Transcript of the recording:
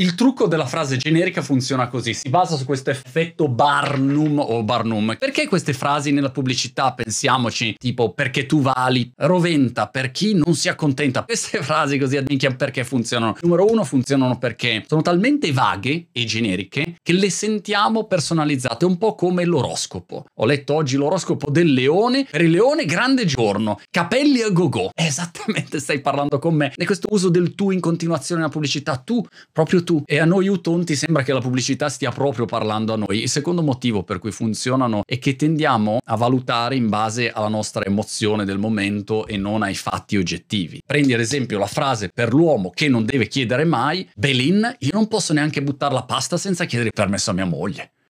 Il trucco della frase generica funziona così, si basa su questo effetto Barnum o Barnum. Perché queste frasi nella pubblicità, pensiamoci, tipo perché tu vali, roventa per chi non si accontenta. Queste frasi così ad minchia perché funzionano. Numero uno, funzionano perché sono talmente vaghe e generiche che le sentiamo personalizzate, un po' come l'oroscopo. Ho letto oggi l'oroscopo del leone, per il leone grande giorno, capelli a gogo. Esattamente stai parlando con me. E questo uso del tu in continuazione nella pubblicità, tu, proprio tu tu. E a noi utonti sembra che la pubblicità stia proprio parlando a noi. Il secondo motivo per cui funzionano è che tendiamo a valutare in base alla nostra emozione del momento e non ai fatti oggettivi. Prendi ad esempio la frase per l'uomo che non deve chiedere mai, Belin, io non posso neanche buttare la pasta senza chiedere permesso a mia moglie.